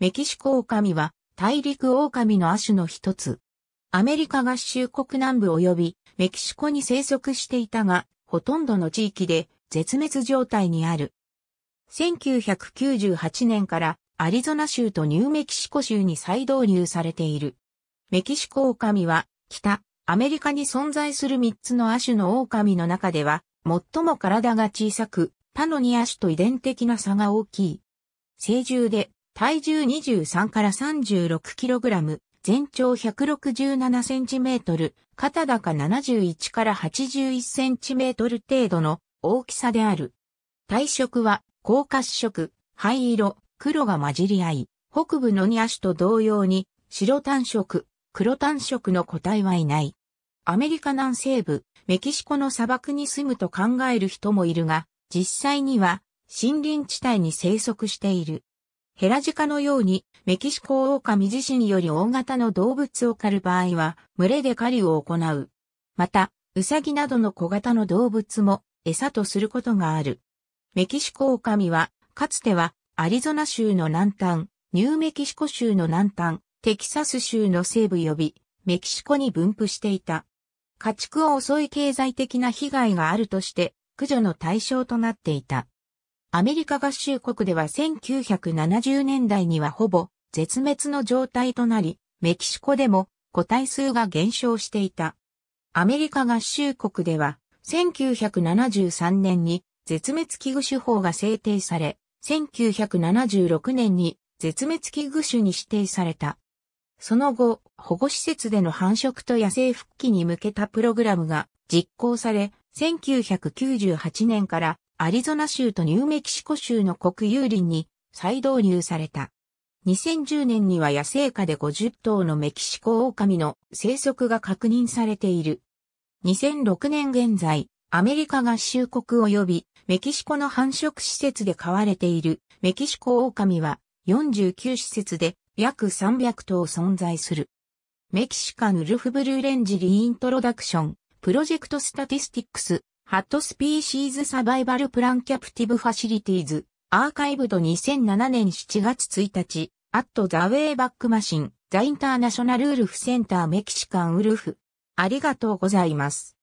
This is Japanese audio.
メキシコオオカミは大陸オオカミの亜種の一つ。アメリカ合衆国南部及びメキシコに生息していたが、ほとんどの地域で絶滅状態にある。1998年からアリゾナ州とニューメキシコ州に再導入されている。メキシコオオカミは北アメリカに存在する3つの亜種のオオカミの中では最も体が小さく、他の2亜種と遺伝的な差が大きい。成獣で体重23から 36kg、全長 167cm、肩高71から 81cm 程度の大きさである。体色は、高褐色、灰色、黒が混じり合い、北部のニア種と同様に、白単色、黒単色の個体はいない。アメリカ南西部、メキシコの砂漠に住むと考える人もいるが、実際には森林地帯に生息している。ヘラジカのように、メキシコオオカミ自身より大型の動物を狩る場合は、群れで狩りを行う。また、ウサギなどの小型の動物も餌とすることがある。メキシコオオカミは、かつては、アリゾナ州の南端、ニューメキシコ州の南端、テキサス州の西部及び、メキシコに分布していた。家畜を襲い経済的な被害があるとして、駆除の対象となっていた。アメリカ合衆国では1970年代にはほぼ絶滅の状態となり、メキシコでも個体数が減少していた。アメリカ合衆国では1973年に絶滅危惧種法が制定され、1976年に絶滅危惧種に指定された。その後、保護施設での繁殖と野生復帰に向けたプログラムが実行され、1998年からアリゾナ州とニューメキシコ州の国有林に再導入された。2010年には野生下で50頭のメキシコ狼の生息が確認されている。2006年現在、アメリカ合衆国及びメキシコの繁殖施設で飼われているメキシコ狼は49施設で約300頭存在する。メキシカンウルフブルーレンジリイントロダクションプロジェクトスタティスティックスハットスピーシーズサバイバルプランキャプティブファシリティーズ、アーカイブド2007年7月1日、アットザウェイバックマシン、ザインターナショナルウルフセンターメキシカンウルフ。ありがとうございます。